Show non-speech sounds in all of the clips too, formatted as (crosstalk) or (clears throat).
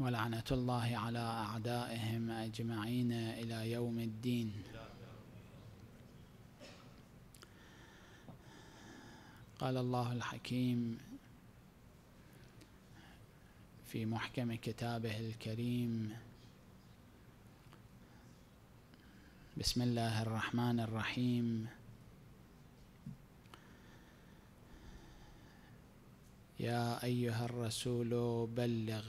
ولعنة الله على أعدائهم أجمعين إلى يوم الدين قال الله الحكيم في محكم كتابه الكريم بسم الله الرحمن الرحيم يا أيها الرسول بلغ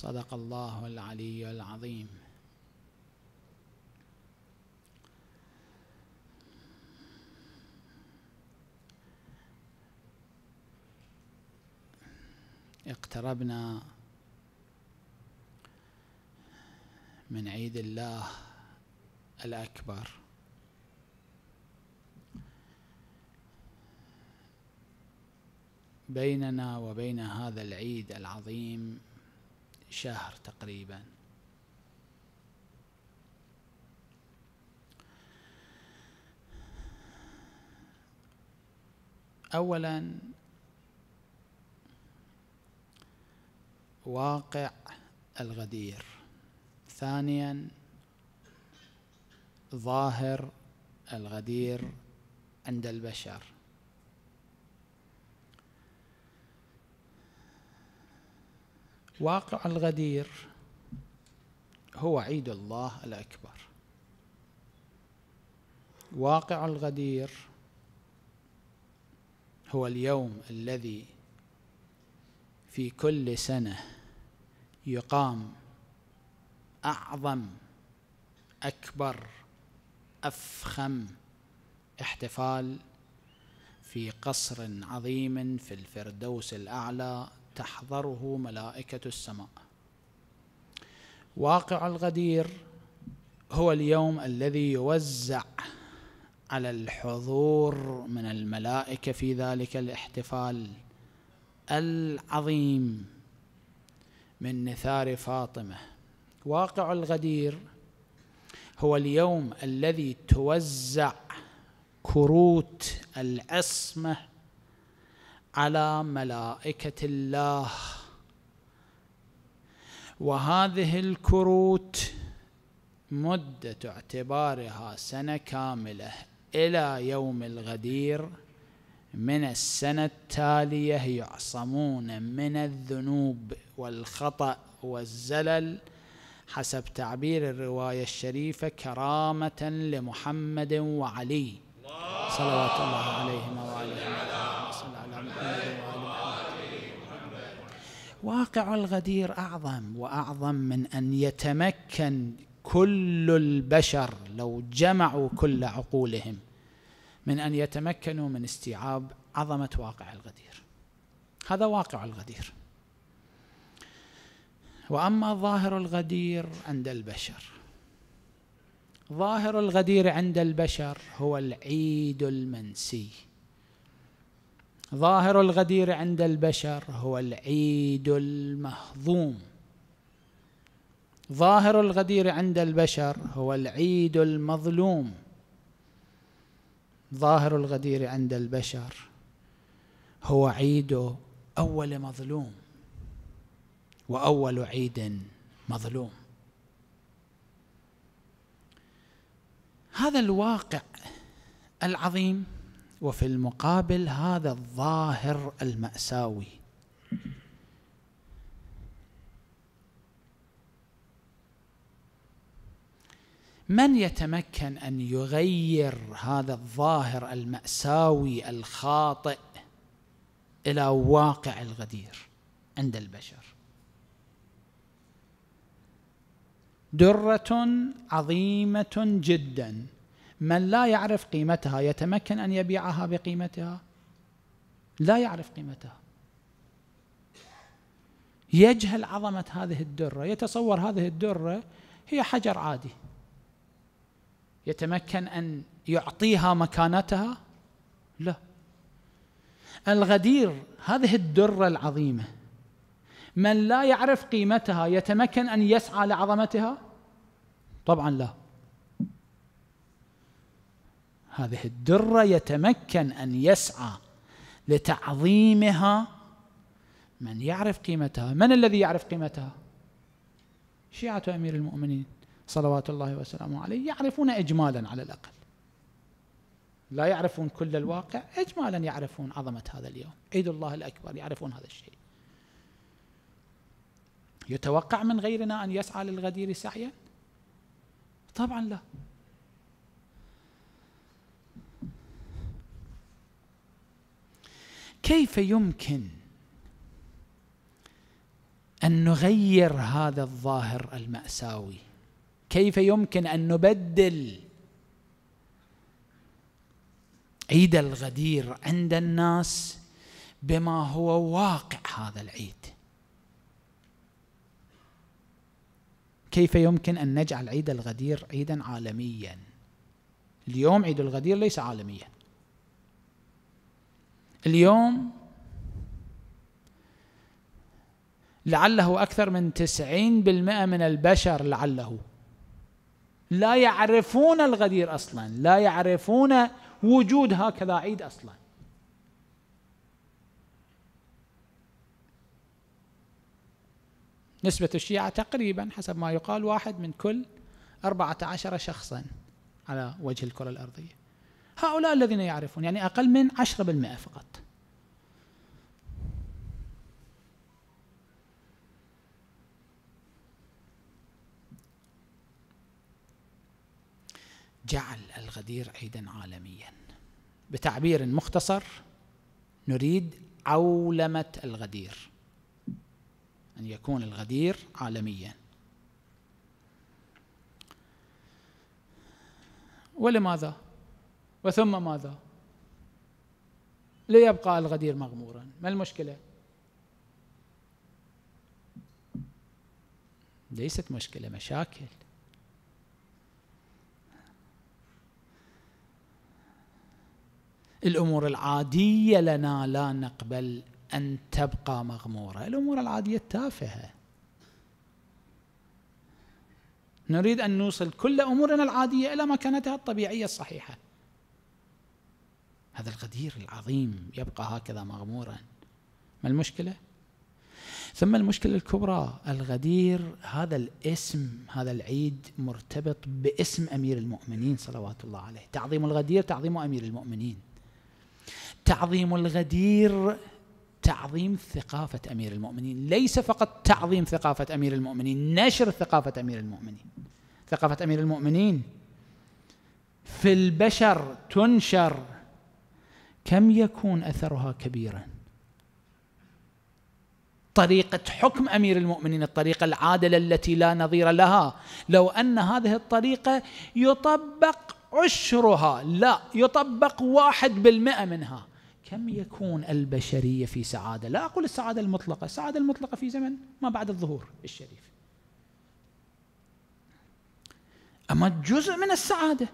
صدق الله العلي العظيم اقتربنا من عيد الله الأكبر بيننا وبين هذا العيد العظيم شهر تقريبا اولا واقع الغدير ثانيا ظاهر الغدير عند البشر واقع الغدير هو عيد الله الأكبر واقع الغدير هو اليوم الذي في كل سنة يقام أعظم أكبر أفخم احتفال في قصر عظيم في الفردوس الأعلى تحضره ملائكة السماء واقع الغدير هو اليوم الذي يوزع على الحضور من الملائكة في ذلك الاحتفال العظيم من نثار فاطمة واقع الغدير هو اليوم الذي توزع كروت العصمة على ملائكه الله وهذه الكروت مده اعتبارها سنه كامله الى يوم الغدير من السنه التاليه يعصمون من الذنوب والخطا والزلل حسب تعبير الروايه الشريفه كرامه لمحمد وعلي صلوات الله عليهما وعليهما واقع الغدير اعظم واعظم من ان يتمكن كل البشر لو جمعوا كل عقولهم من ان يتمكنوا من استيعاب عظمه واقع الغدير هذا واقع الغدير واما ظاهر الغدير عند البشر ظاهر الغدير عند البشر هو العيد المنسي ظاهر الغدير عند البشر هو العيد المهضوم ظاهر الغدير عند البشر هو العيد المظلوم ظاهر الغدير عند البشر هو عيد اول مظلوم واول عيد مظلوم هذا الواقع العظيم وفي المقابل هذا الظاهر المأساوي من يتمكن أن يغير هذا الظاهر المأساوي الخاطئ إلى واقع الغدير عند البشر درة عظيمة جداً من لا يعرف قيمتها يتمكن أن يبيعها بقيمتها لا يعرف قيمتها يجهل عظمة هذه الدرة يتصور هذه الدرة هي حجر عادي يتمكن أن يعطيها مكانتها لا الغدير هذه الدرة العظيمة من لا يعرف قيمتها يتمكن أن يسعى لعظمتها طبعا لا هذه الدره يتمكن ان يسعى لتعظيمها من يعرف قيمتها من الذي يعرف قيمتها شيعه امير المؤمنين صلوات الله وسلامه عليه يعرفون اجمالا على الاقل لا يعرفون كل الواقع اجمالا يعرفون عظمه هذا اليوم عيد الله الاكبر يعرفون هذا الشيء يتوقع من غيرنا ان يسعى للغدير سعيا طبعا لا كيف يمكن ان نغير هذا الظاهر الماساوي كيف يمكن ان نبدل عيد الغدير عند الناس بما هو واقع هذا العيد كيف يمكن ان نجعل عيد الغدير عيدا عالميا اليوم عيد الغدير ليس عالميا اليوم لعله أكثر من تسعين بالمئة من البشر لعله لا يعرفون الغدير أصلا لا يعرفون وجود هكذا عيد أصلا نسبة الشيعة تقريبا حسب ما يقال واحد من كل أربعة عشر شخصا على وجه الكرة الأرضية هؤلاء الذين يعرفون يعني أقل من 10% فقط جعل الغدير عيدا عالميا بتعبير مختصر نريد عولمة الغدير أن يكون الغدير عالميا ولماذا؟ وثم ماذا ليبقى الغدير مغمورا ما المشكله ليست مشكله مشاكل الامور العاديه لنا لا نقبل ان تبقى مغموره الامور العاديه التافهه نريد ان نوصل كل امورنا العاديه الى مكانتها الطبيعيه الصحيحه هذا الغدير العظيم يبقى هكذا مغمورا ما المشكله ثم المشكله الكبرى الغدير هذا الاسم هذا العيد مرتبط باسم امير المؤمنين صلوات الله عليه تعظيم الغدير تعظيم امير المؤمنين تعظيم الغدير تعظيم ثقافة أمير المؤمنين ليس فقط تعظيم ثقافة أمير المؤمنين نشر ثقافة أمير المؤمنين ثقافة أمير المؤمنين في البشر تنشر كم يكون اثرها كبيرا طريقه حكم امير المؤمنين الطريقه العادله التي لا نظير لها لو ان هذه الطريقه يطبق عشرها لا يطبق واحد بالمئه منها كم يكون البشريه في سعاده لا اقول السعاده المطلقه السعاده المطلقه في زمن ما بعد الظهور الشريف اما جزء من السعاده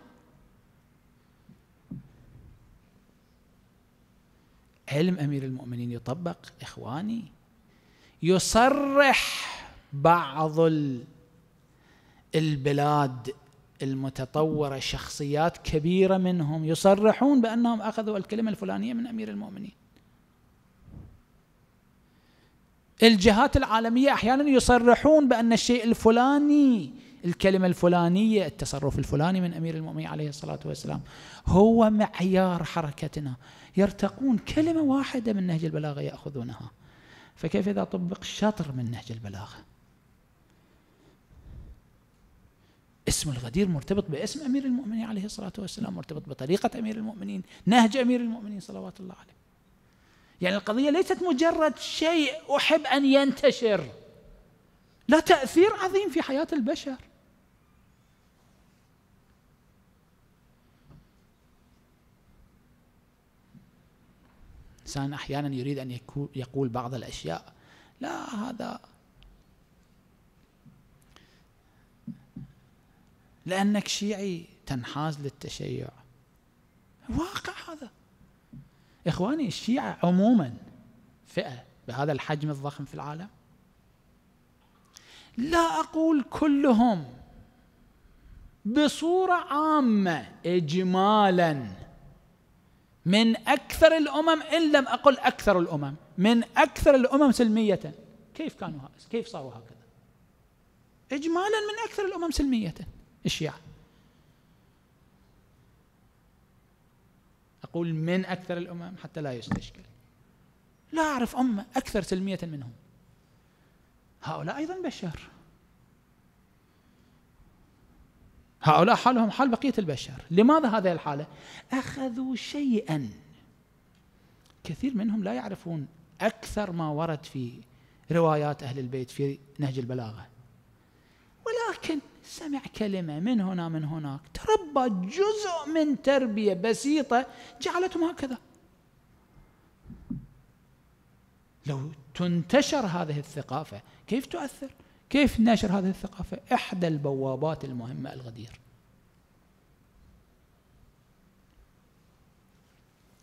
علم امير المؤمنين يطبق اخواني يصرح بعض البلاد المتطوره شخصيات كبيره منهم يصرحون بانهم اخذوا الكلمه الفلانيه من امير المؤمنين الجهات العالميه احيانا يصرحون بان الشيء الفلاني الكلمة الفلانية التصرف الفلاني من أمير المؤمنين عليه الصلاة والسلام هو معيار حركتنا يرتقون كلمة واحدة من نهج البلاغة يأخذونها فكيف إذا طبق شطر من نهج البلاغة اسم الغدير مرتبط باسم أمير المؤمنين عليه الصلاة والسلام مرتبط بطريقة أمير المؤمنين نهج أمير المؤمنين صلوات الله عليه يعني القضية ليست مجرد شيء أحب أن ينتشر لا تأثير عظيم في حياة البشر الإنسان أحيانا يريد أن يقول بعض الأشياء لا هذا لأنك شيعي تنحاز للتشيع واقع هذا إخواني الشيعة عموما فئة بهذا الحجم الضخم في العالم لا أقول كلهم بصورة عامة إجمالا من أكثر الأمم إن لم أقل أكثر الأمم من أكثر الأمم سلمية كيف كانوا كيف صاروا هكذا إجمالا من أكثر الأمم سلمية الشيعة أقول من أكثر الأمم حتى لا يستشكل لا أعرف أمة أكثر سلمية منهم هؤلاء أيضا بشر هؤلاء حالهم حال بقية البشر لماذا هذه الحالة؟ أخذوا شيئا كثير منهم لا يعرفون أكثر ما ورد في روايات أهل البيت في نهج البلاغة ولكن سمع كلمة من هنا من هناك تربى جزء من تربية بسيطة جعلتهم هكذا لو تنتشر هذه الثقافة كيف تؤثر؟ كيف نشر هذه الثقافة؟ إحدى البوابات المهمة الغدير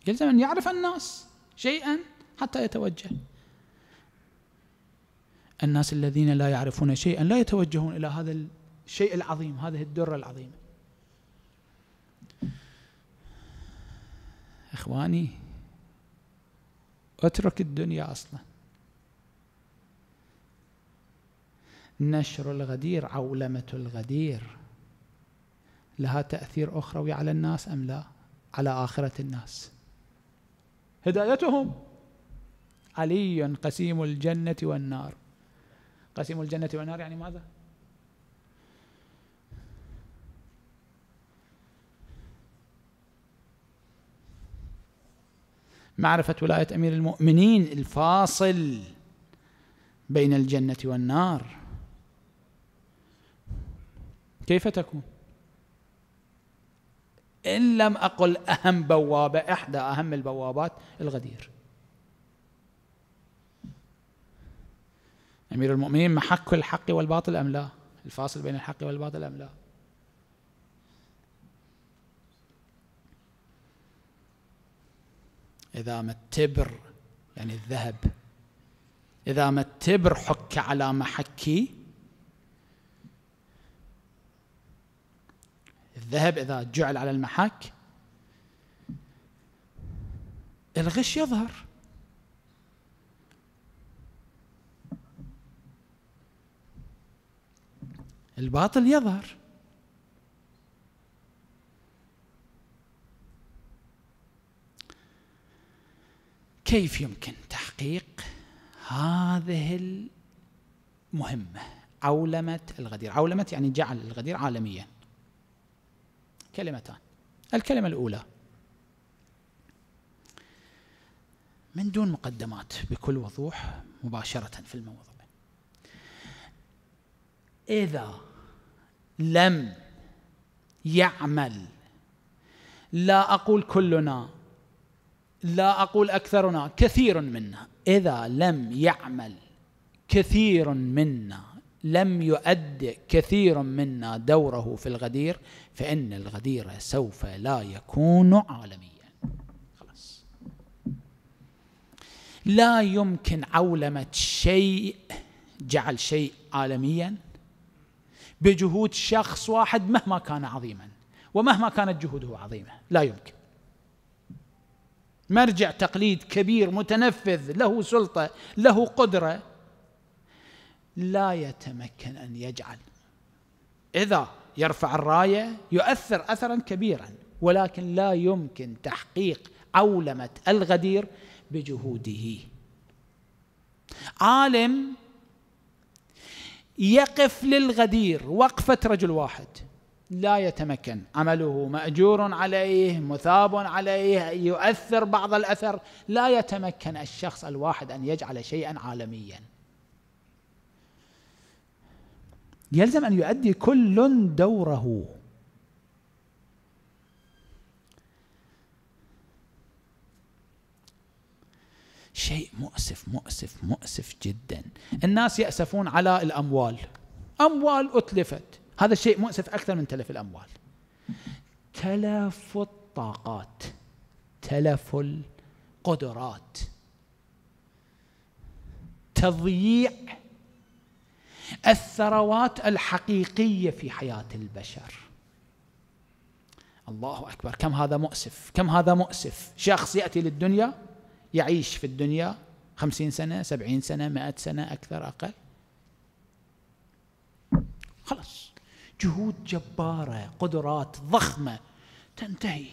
يلزم أن يعرف الناس شيئا حتى يتوجه الناس الذين لا يعرفون شيئا لا يتوجهون إلى هذا الشيء العظيم هذه الدرة العظيمة إخواني اترك الدنيا أصلاً نشر الغدير عولمة الغدير لها تأثير أخروي على الناس أم لا على آخرة الناس هدايتهم علي قسيم الجنة والنار قسيم الجنة والنار يعني ماذا معرفة ولاية أمير المؤمنين الفاصل بين الجنة والنار كيف تكون إن لم أقل أهم بوابة إحدى أهم البوابات الغدير أمير المؤمنين محك الحق والباطل أم لا الفاصل بين الحق والباطل أم لا إذا ما التبر يعني الذهب إذا ما التبر حك على محكي الذهب إذا جعل على المحك الغش يظهر الباطل يظهر كيف يمكن تحقيق هذه المهمة عولمة الغدير عولمة يعني جعل الغدير عالميا كلمتان الكلمة الأولى من دون مقدمات بكل وضوح مباشرة في الموضوع إذا لم يعمل لا أقول كلنا لا أقول أكثرنا كثير منا إذا لم يعمل كثير منا لم يؤد كثير منا دوره في الغدير فإن الغدير سوف لا يكون عالميا خلاص لا يمكن عولمة شيء جعل شيء عالميا بجهود شخص واحد مهما كان عظيما ومهما كانت جهوده عظيمة لا يمكن مرجع تقليد كبير متنفذ له سلطة له قدرة لا يتمكن أن يجعل إذا يرفع الراية يؤثر أثرا كبيرا ولكن لا يمكن تحقيق عولمة الغدير بجهوده عالم يقف للغدير وقفة رجل واحد لا يتمكن عمله مأجور عليه مثاب عليه يؤثر بعض الأثر لا يتمكن الشخص الواحد أن يجعل شيئا عالميا يلزم أن يؤدي كل دوره شيء مؤسف مؤسف مؤسف جدا الناس يأسفون على الأموال أموال أتلفت هذا الشيء مؤسف أكثر من تلف الأموال تلف الطاقات تلف القدرات تضييع الثروات الحقيقيه في حياه البشر الله اكبر كم هذا مؤسف كم هذا مؤسف شخص ياتي للدنيا يعيش في الدنيا خمسين سنه سبعين سنه مائه سنه اكثر اقل خلاص جهود جباره قدرات ضخمه تنتهي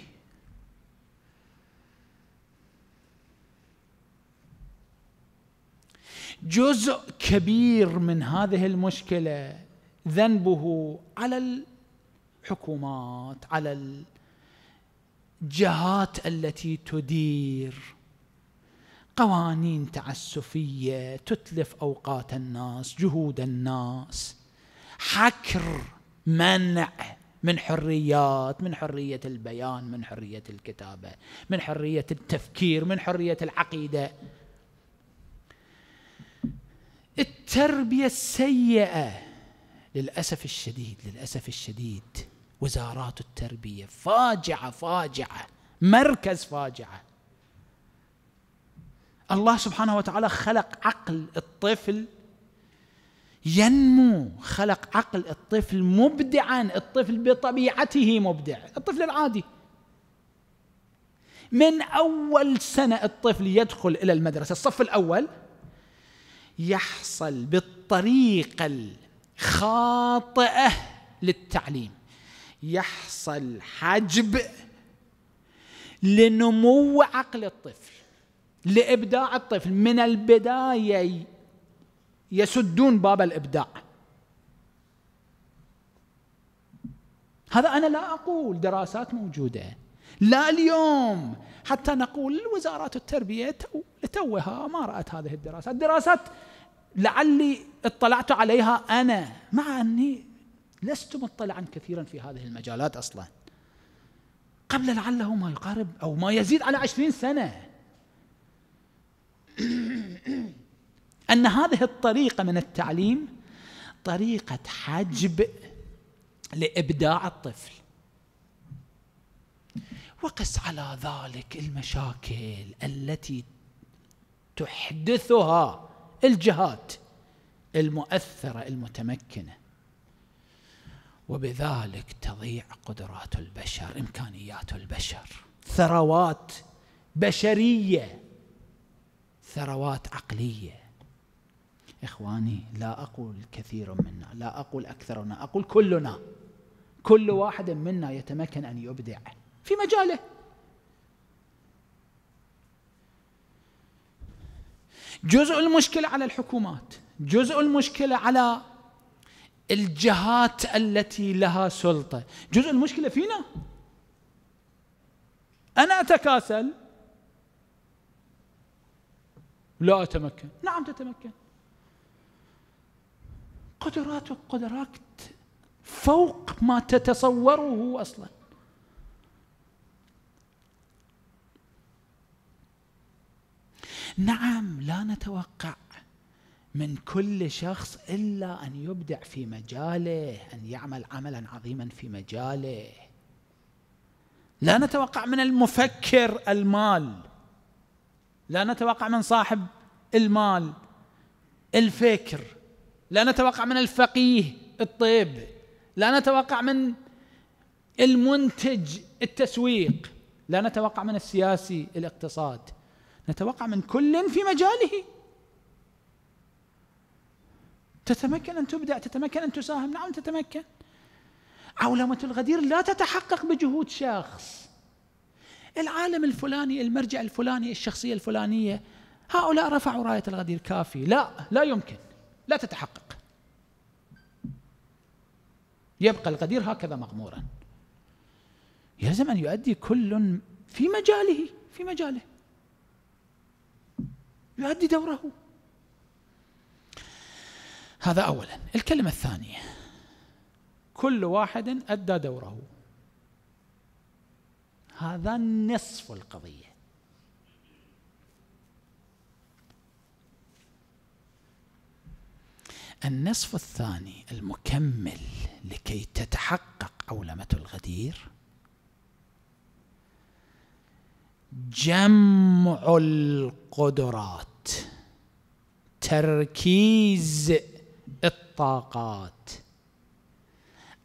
جزء كبير من هذه المشكله ذنبه على الحكومات على الجهات التي تدير قوانين تعسفيه تتلف اوقات الناس جهود الناس حكر منع من حريات من حريه البيان من حريه الكتابه من حريه التفكير من حريه العقيده التربية السيئة للأسف الشديد للأسف الشديد وزارات التربية فاجعة فاجعة مركز فاجعة الله سبحانه وتعالى خلق عقل الطفل ينمو خلق عقل الطفل مبدعا الطفل بطبيعته مبدع الطفل العادي من أول سنة الطفل يدخل إلى المدرسة الصف الأول يحصل بالطريقه الخاطئه للتعليم يحصل حجب لنمو عقل الطفل لابداع الطفل من البدايه يسدون باب الابداع هذا انا لا اقول دراسات موجوده لا اليوم حتى نقول وزارات التربيه توها ما رات هذه الدراسات دراسات لعلي اطلعت عليها أنا مع أني لست مطلعا كثيرا في هذه المجالات أصلا قبل لعله ما يقارب أو ما يزيد على عشرين سنة (clears throat) أن هذه الطريقة من التعليم طريقة حجب لإبداع الطفل وقس على ذلك المشاكل التي تحدثها الجهات المؤثره المتمكنه وبذلك تضيع قدرات البشر امكانيات البشر ثروات بشريه ثروات عقليه اخواني لا اقول كثير منا لا اقول اكثرنا اقول كلنا كل واحد منا يتمكن ان يبدع في مجاله جزء المشكلة على الحكومات جزء المشكلة على الجهات التي لها سلطة جزء المشكلة فينا أنا أتكاسل لا أتمكن نعم تتمكن قدراتك قدرات فوق ما تتصوره أصلاً نعم لا نتوقع من كل شخص الا ان يبدع في مجاله ان يعمل عملا عظيما في مجاله لا نتوقع من المفكر المال لا نتوقع من صاحب المال الفكر لا نتوقع من الفقيه الطيب لا نتوقع من المنتج التسويق لا نتوقع من السياسي الاقتصاد نتوقع من كل في مجاله تتمكن أن تبدع تتمكن أن تساهم نعم تتمكن عولمة الغدير لا تتحقق بجهود شخص العالم الفلاني المرجع الفلاني الشخصية الفلانية هؤلاء رفعوا راية الغدير كافي لا لا يمكن لا تتحقق يبقى الغدير هكذا مغمورا يلزم أن يؤدي كل في مجاله في مجاله يؤدي دوره هذا اولا الكلمه الثانيه كل واحد ادى دوره هذا نصف القضيه النصف الثاني المكمل لكي تتحقق عولمه الغدير جمع القدرات تركيز الطاقات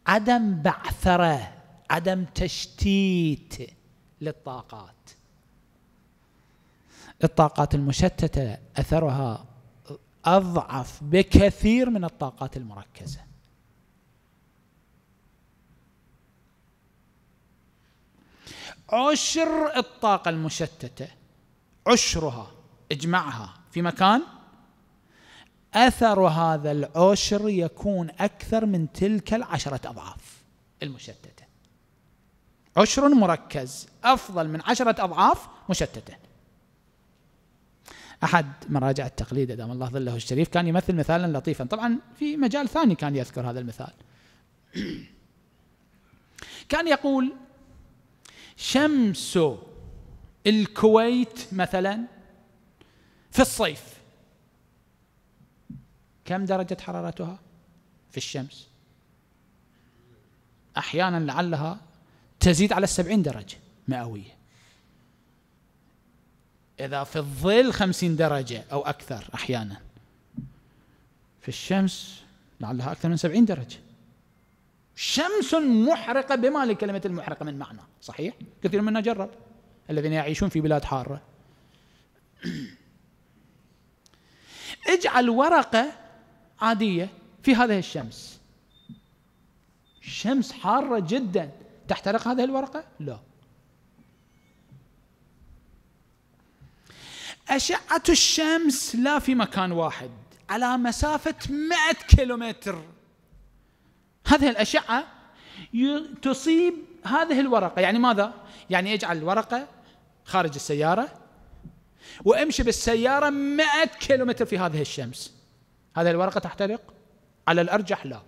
عدم بعثره عدم تشتيت للطاقات الطاقات المشتته اثرها اضعف بكثير من الطاقات المركزه عشر الطاقة المشتتة عشرها اجمعها في مكان أثر هذا العشر يكون أكثر من تلك العشرة أضعاف المشتتة عشر مركز أفضل من عشرة أضعاف مشتتة أحد مراجع التقليد دام الله ظله الشريف كان يمثل مثالا لطيفا طبعا في مجال ثاني كان يذكر هذا المثال (clears throat) كان يقول شمس الكويت مثلا في الصيف كم درجة حرارتها في الشمس أحيانا لعلها تزيد على السبعين درجة مئوية إذا في الظل خمسين درجة أو أكثر أحيانا في الشمس لعلها أكثر من سبعين درجة شمس محرقة بما لكلمة المحرقة من معنى صحيح كثير منا جرب الذين يعيشون في بلاد حارة (clears throat) اجعل ورقة عادية في هذه الشمس شمس حارة جدا تحترق هذه الورقة؟ لا أشعة الشمس لا في مكان واحد على مسافة 100 كيلومتر هذه الأشعة تصيب هذه الورقة يعني ماذا؟ يعني اجعل الورقة خارج السيارة وامشي بالسيارة 100 كيلومتر في هذه الشمس هذه الورقة تحترق؟ على الأرجح لا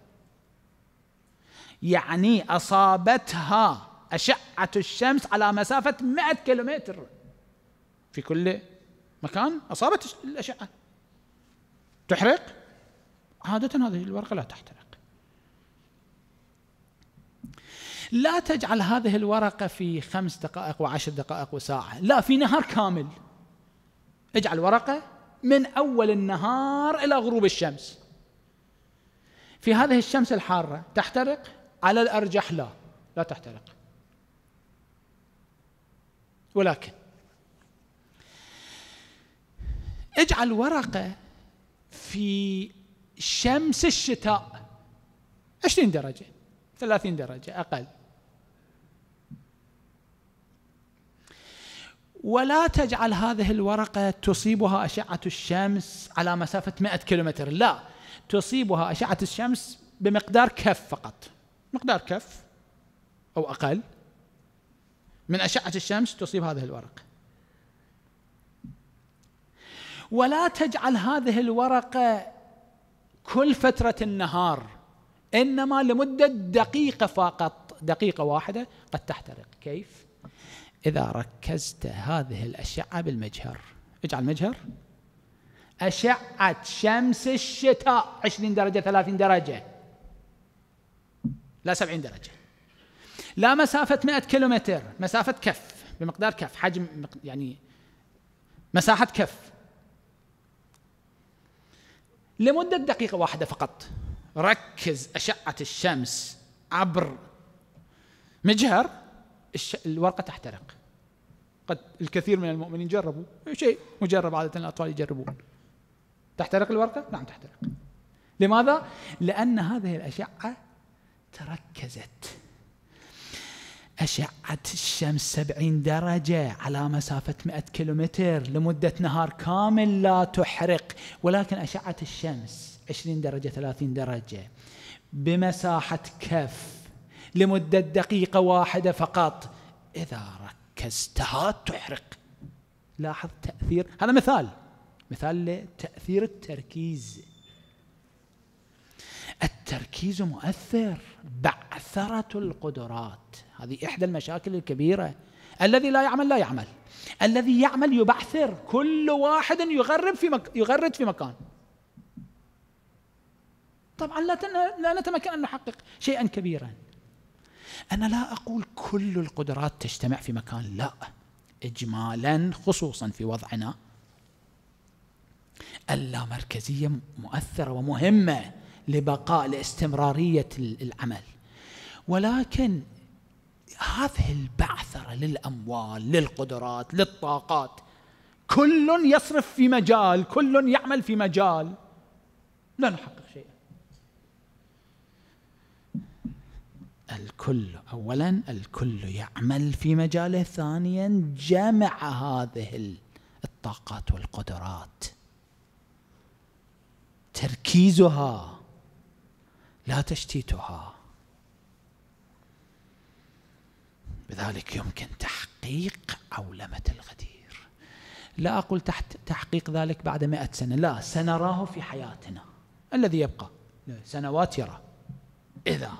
يعني أصابتها أشعة الشمس على مسافة 100 كيلومتر في كل مكان أصابت الأشعة تحرق عادة هذه الورقة لا تحترق لا تجعل هذه الورقة في خمس دقائق وعشر دقائق وساعة لا في نهار كامل اجعل ورقة من أول النهار إلى غروب الشمس في هذه الشمس الحارة تحترق على الأرجح لا لا تحترق ولكن اجعل ورقة في شمس الشتاء 20 درجة 30 درجة أقل ولا تجعل هذه الورقة تصيبها أشعة الشمس على مسافة 100 كيلومتر لا تصيبها أشعة الشمس بمقدار كف فقط مقدار كف أو أقل من أشعة الشمس تصيب هذه الورقة ولا تجعل هذه الورقة كل فترة النهار إنما لمدة دقيقة فقط دقيقة واحدة قد تحترق كيف؟ إذا ركزت هذه الأشعة بالمجهر اجعل مجهر أشعة شمس الشتاء 20 درجة 30 درجة لا 70 درجة لا مسافة 100 كيلومتر مسافة كف بمقدار كف حجم يعني مساحة كف لمدة دقيقة واحدة فقط ركز أشعة الشمس عبر مجهر الورقه تحترق قد الكثير من المؤمنين جربوا شيء مجرب عاده الاطفال يجربون تحترق الورقه نعم تحترق لماذا لان هذه الاشعه تركزت أشعة الشمس 70 درجة على مسافة 100 كيلومتر لمدة نهار كامل لا تحرق ولكن أشعة الشمس 20 درجة 30 درجة بمساحة كف لمدة دقيقة واحدة فقط إذا ركزتها تحرق لاحظ تأثير هذا مثال مثال لتأثير التركيز التركيز مؤثر بعثرة القدرات هذه إحدى المشاكل الكبيرة الذي لا يعمل لا يعمل الذي يعمل يبعثر كل واحد يغرب في مك... يغرد في مكان طبعا لا, تن... لا نتمكن أن نحقق شيئا كبيرا أنا لا أقول كل القدرات تجتمع في مكان لا إجمالا خصوصا في وضعنا اللامركزية مؤثرة ومهمة لبقاء لاستمرارية العمل ولكن هذه البعثرة للأموال للقدرات للطاقات كل يصرف في مجال كل يعمل في مجال لا نحقق شيئا الكل اولا الكل يعمل في مجاله ثانيا جمع هذه الطاقات والقدرات تركيزها لا تشتيتها بذلك يمكن تحقيق عولمة الغدير لا أقول تحت تحقيق ذلك بعد مئة سنة لا سنراه في حياتنا الذي يبقى سنوات يرى إذا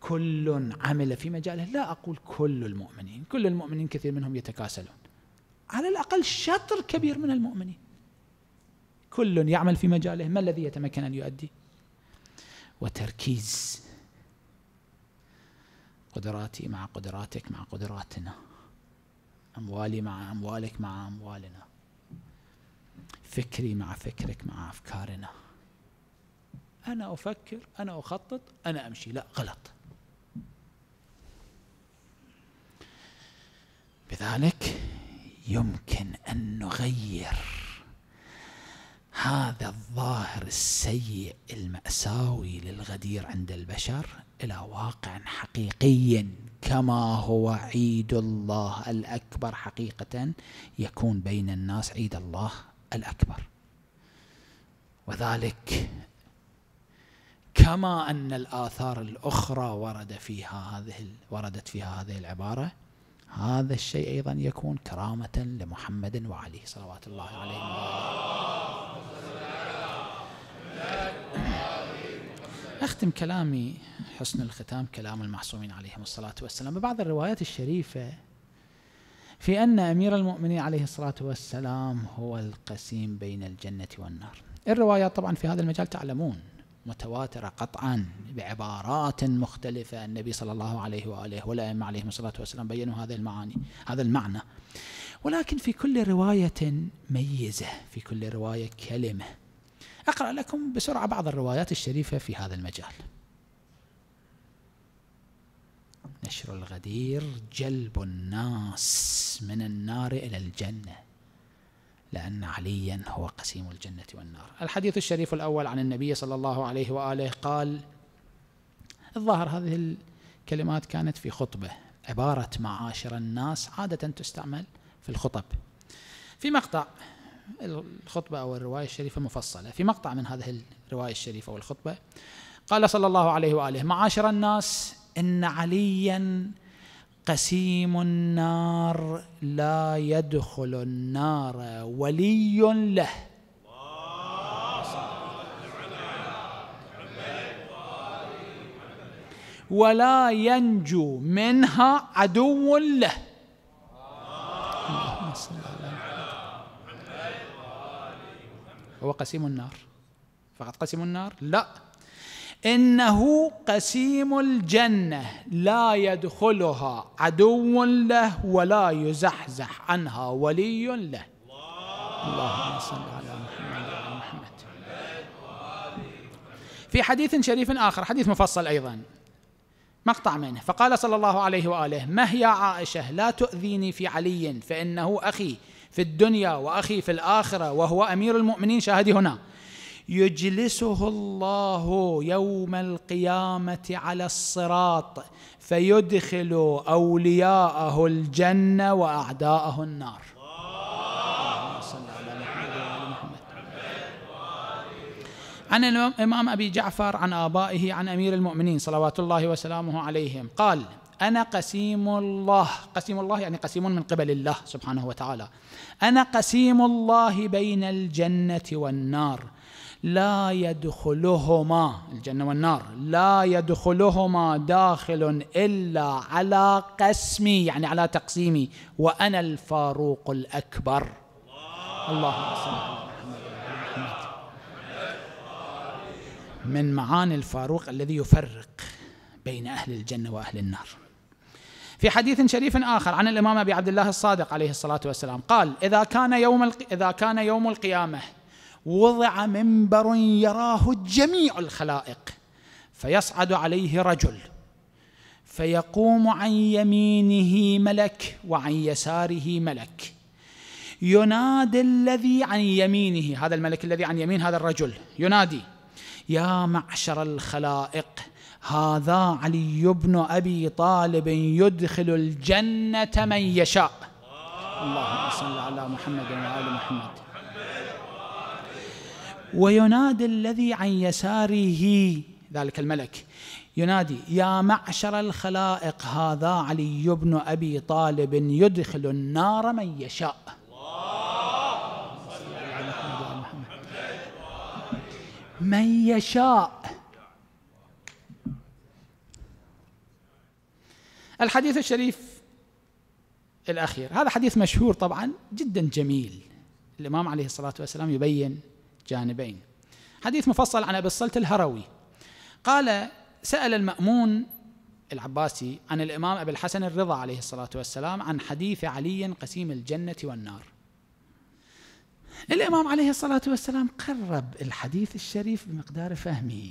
كل عمل في مجاله لا أقول كل المؤمنين كل المؤمنين كثير منهم يتكاسلون على الأقل شطر كبير من المؤمنين كل يعمل في مجاله ما الذي يتمكن أن يؤدي وتركيز قدراتي مع قدراتك مع قدراتنا أموالي مع أموالك مع أموالنا فكري مع فكرك مع أفكارنا أنا أفكر أنا أخطط أنا أمشي لا غلط بذلك يمكن ان نغير هذا الظاهر السيء الماساوي للغدير عند البشر الى واقع حقيقي كما هو عيد الله الاكبر حقيقه يكون بين الناس عيد الله الاكبر وذلك كما ان الاثار الاخرى ورد فيها هذه وردت فيها هذه العباره هذا الشيء أيضا يكون كرامة لمحمد وعليه صلوات الله عليه أختم كلامي حسن الختام كلام المعصومين عليهم الصلاة والسلام ببعض الروايات الشريفة في أن أمير المؤمنين عليه الصلاة والسلام هو القسيم بين الجنة والنار الروايات طبعا في هذا المجال تعلمون متواترة قطعا بعبارات مختلفة النبي صلى الله عليه وآله والأئمة عليهم الصلاة والسلام بينوا هذه المعاني هذا المعنى ولكن في كل رواية ميزة في كل رواية كلمة أقرأ لكم بسرعة بعض الروايات الشريفة في هذا المجال نشر الغدير جلب الناس من النار إلى الجنة لأن عليا هو قسيم الجنة والنار الحديث الشريف الأول عن النبي صلى الله عليه وآله قال الظاهر هذه الكلمات كانت في خطبة عبارة معاشر الناس عادة تستعمل في الخطب في مقطع الخطبة أو الرواية الشريفة مفصلة في مقطع من هذه الرواية الشريفة والخطبة قال صلى الله عليه وآله معاشر الناس إن عليا قسيم النار لا يدخل النار ولي له ولا ينجو منها عدو له هو قسيم النار فقط قسيم النار لا انه قسيم الجنه لا يدخلها عدو له ولا يزحزح عنها ولي له اللهم صل على محمد وعلى محمد في حديث شريف اخر حديث مفصل ايضا مقطع منه فقال صلى الله عليه واله ما هي عائشه لا تؤذيني في علي فانه اخي في الدنيا واخي في الاخره وهو امير المؤمنين شاهدي هنا يجلسه الله يوم القيامه على الصراط فيدخل اولياءه الجنه واعداءه النار عن الإمام أبي جعفر عن آبائه عن أمير المؤمنين صلوات الله وسلامه عليهم قال أنا قسيم الله قسيم الله يعني قسيم من قبل الله سبحانه وتعالى أنا قسيم الله بين الجنة والنار لا يدخلهما الجنة والنار لا يدخلهما داخل إلا على قسمي يعني على تقسيمي وأنا الفاروق الأكبر اللهم صل على محمد من معاني الفاروق الذي يفرق بين أهل الجنة وأهل النار في حديث شريف آخر عن الإمام أبي عبد الله الصادق عليه الصلاة والسلام قال إذا كان يوم إذا كان يوم القيامة وضع منبر يراه جميع الخلائق فيصعد عليه رجل فيقوم عن يمينه ملك وعن يساره ملك ينادي الذي عن يمينه هذا الملك الذي عن يمين هذا الرجل ينادي يا معشر الخلائق هذا علي بن ابي طالب يدخل الجنه من يشاء اللهم صل على محمد وعلى محمد وينادي الذي عن يساره ذلك الملك ينادي يا معشر الخلائق هذا علي بن ابي طالب يدخل النار من يشاء من يشاء الحديث الشريف الاخير هذا حديث مشهور طبعا جدا جميل الامام عليه الصلاه والسلام يبين جانبين حديث مفصل عن أبي الصلت الهروي قال سأل المأمون العباسي عن الإمام أبي الحسن الرضا عليه الصلاة والسلام عن حديث علي قسيم الجنة والنار الإمام عليه الصلاة والسلام قرب الحديث الشريف بمقدار فهمه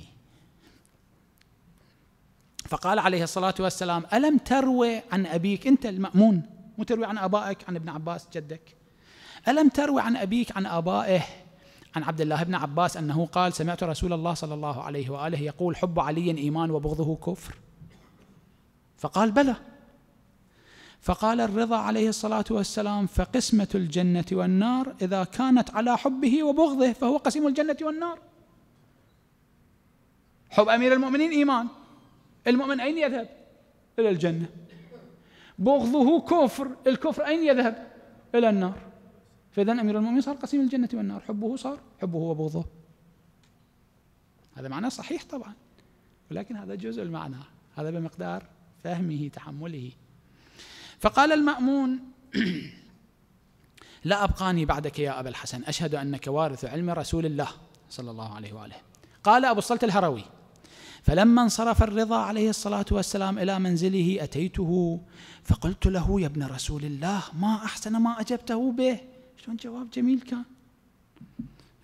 فقال عليه الصلاة والسلام ألم تروي عن أبيك أنت المأمون مو تروي عن أبائك عن ابن عباس جدك ألم تروي عن أبيك عن آبائه عن عبد الله بن عباس أنه قال سمعت رسول الله صلى الله عليه وآله يقول حب علي إيمان وبغضه كفر فقال بلى فقال الرضا عليه الصلاة والسلام فقسمة الجنة والنار إذا كانت على حبه وبغضه فهو قسيم الجنة والنار حب أمير المؤمنين إيمان المؤمن أين يذهب؟ إلى الجنة بغضه كفر الكفر أين يذهب؟ إلى النار فإذا أمير المؤمنين صار قسيم الجنة والنار حبه صار حبه وبغضه هذا معناه صحيح طبعا ولكن هذا جزء المعنى هذا بمقدار فهمه تحمله فقال المأمون (clears throat) لا أبقاني بعدك يا أبا الحسن أشهد أنك وارث علم رسول الله صلى الله عليه وآله قال أبو الصلت الهروي فلما انصرف الرضا عليه الصلاة والسلام إلى منزله أتيته فقلت له يا ابن رسول الله ما أحسن ما أجبته به جواب جميل كان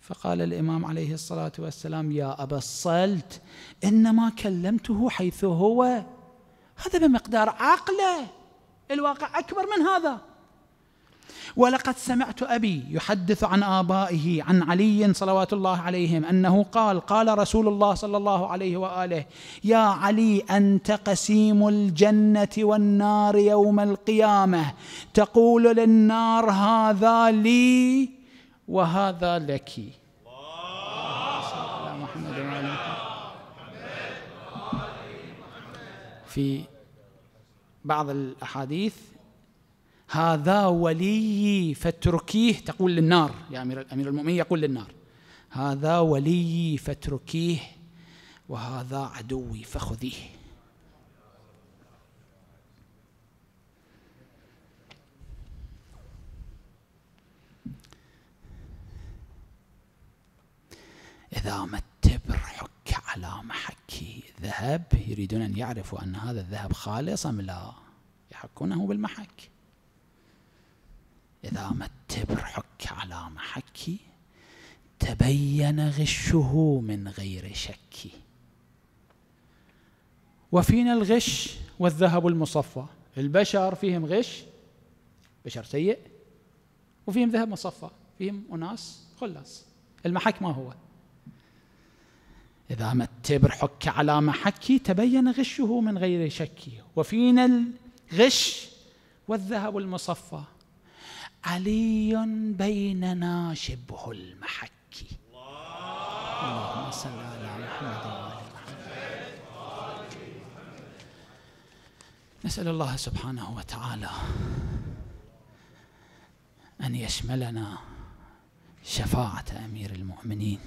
فقال الإمام عليه الصلاة والسلام يا أبا الصلت إنما كلمته حيث هو هذا بمقدار عقله الواقع أكبر من هذا ولقد سمعت أبي يحدث عن آبائه عن علي صلوات الله عليهم أنه قال قال رسول الله صلى الله عليه وآله يا علي أنت قسيم الجنة والنار يوم القيامة تقول للنار هذا لي وهذا لك في بعض الأحاديث هذا ولي فاتركيه تقول للنار يا أمير, الامير المؤمنين يقول للنار هذا ولي فاتركيه وهذا عدوي فخذيه إذا ما التبر حك على محك ذهب يريدون أن يعرفوا أن هذا الذهب خالص أم لا يحكونه بالمحك إذا ما التبر حك على محكي تبين غشه من غير شك وفينا الغش والذهب المصفى البشر فيهم غش بشر سيء وفيهم ذهب مصفى فيهم أناس خلاص المحك ما هو إذا ما التبر حك على محكي تبين غشه من غير شك وفينا الغش والذهب المصفى علي بيننا شبه المحك اللهم صل على محمد محمد نسأل الله سبحانه وتعالى أن يشملنا شفاعة أمير المؤمنين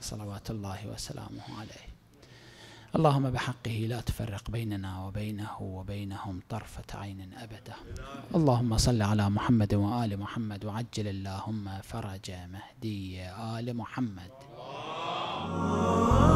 صلوات الله وسلامه عليه اللهم بحقه لا تفرق بيننا وبينه وبينهم طرفة عين أبدا اللهم صل على محمد وآل محمد وعجل اللهم فرج مهدي آل محمد